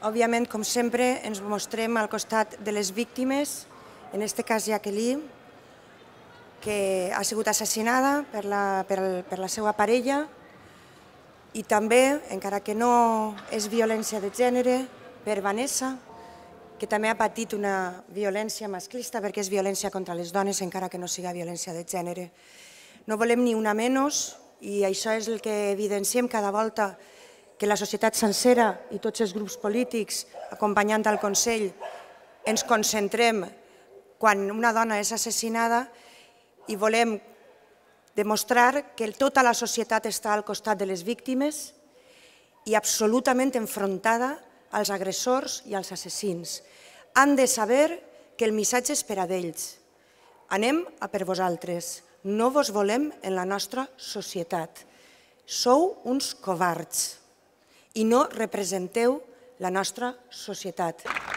Òbviament, com sempre, ens mostrem al costat de les víctimes, en aquest cas Jacqueline, que ha sigut assassinada per la, per, el, per la seva parella i també, encara que no és violència de gènere, per Vanessa, que també ha patit una violència masclista perquè és violència contra les dones encara que no siga violència de gènere. No volem ni una menys i això és el que evidenciem cada volta que la societat sencera i tots els grups polítics, acompanyant del Consell, ens concentrem quan una dona és assassinada i volem demostrar que tota la societat està al costat de les víctimes i absolutament enfrontada als agressors i als assassins. Han de saber que el missatge és per a d'ells. Anem a per vosaltres. No vos volem en la nostra societat. Sou uns covards i no representeu la nostra societat.